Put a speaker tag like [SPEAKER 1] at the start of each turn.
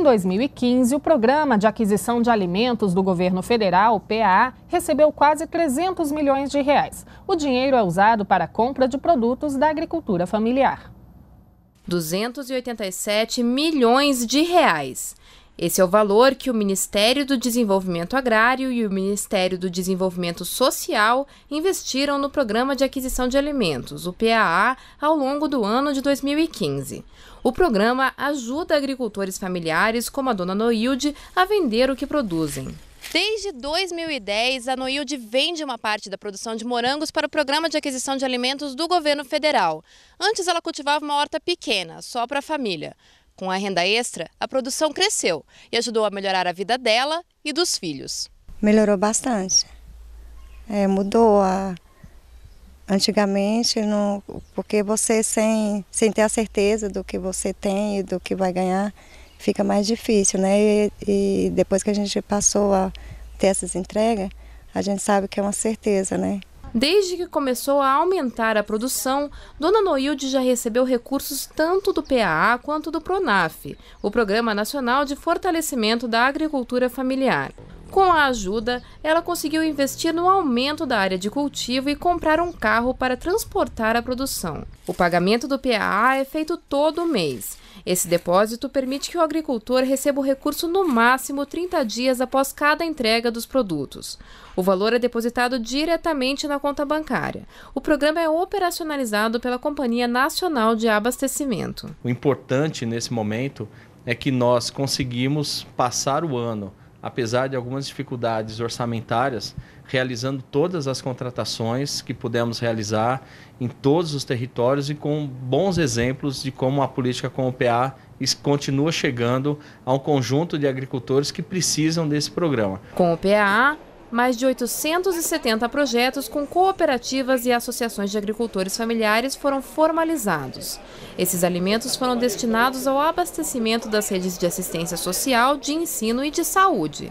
[SPEAKER 1] Em 2015, o Programa de Aquisição de Alimentos do Governo Federal, PAA, recebeu quase 300 milhões de reais. O dinheiro é usado para a compra de produtos da agricultura familiar. 287 milhões de reais. Esse é o valor que o Ministério do Desenvolvimento Agrário e o Ministério do Desenvolvimento Social investiram no Programa de Aquisição de Alimentos, o PAA, ao longo do ano de 2015. O programa ajuda agricultores familiares como a dona Noilde a vender o que produzem. Desde 2010, a Noilde vende uma parte da produção de morangos para o Programa de Aquisição de Alimentos do Governo Federal. Antes, ela cultivava uma horta pequena, só para a família. Com a renda extra, a produção cresceu e ajudou a melhorar a vida dela e dos filhos.
[SPEAKER 2] Melhorou bastante. É, mudou a... Antigamente, não, porque você sem, sem ter a certeza do que você tem e do que vai ganhar, fica mais difícil, né? E, e depois que a gente passou a ter essas entregas, a gente sabe que é uma certeza, né?
[SPEAKER 1] Desde que começou a aumentar a produção, Dona Noilde já recebeu recursos tanto do PAA quanto do PRONAF, o Programa Nacional de Fortalecimento da Agricultura Familiar. Com a ajuda, ela conseguiu investir no aumento da área de cultivo e comprar um carro para transportar a produção. O pagamento do PAA é feito todo mês esse depósito permite que o agricultor receba o recurso no máximo 30 dias após cada entrega dos produtos. O valor é depositado diretamente na conta bancária. O programa é operacionalizado pela Companhia Nacional de Abastecimento.
[SPEAKER 3] O importante nesse momento é que nós conseguimos passar o ano apesar de algumas dificuldades orçamentárias, realizando todas as contratações que pudemos realizar em todos os territórios e com bons exemplos de como a política com o PA continua chegando a um conjunto de agricultores que precisam desse programa.
[SPEAKER 1] Com o PA, mais de 870 projetos com cooperativas e associações de agricultores familiares foram formalizados. Esses alimentos foram destinados ao abastecimento das redes de assistência social, de ensino e de saúde.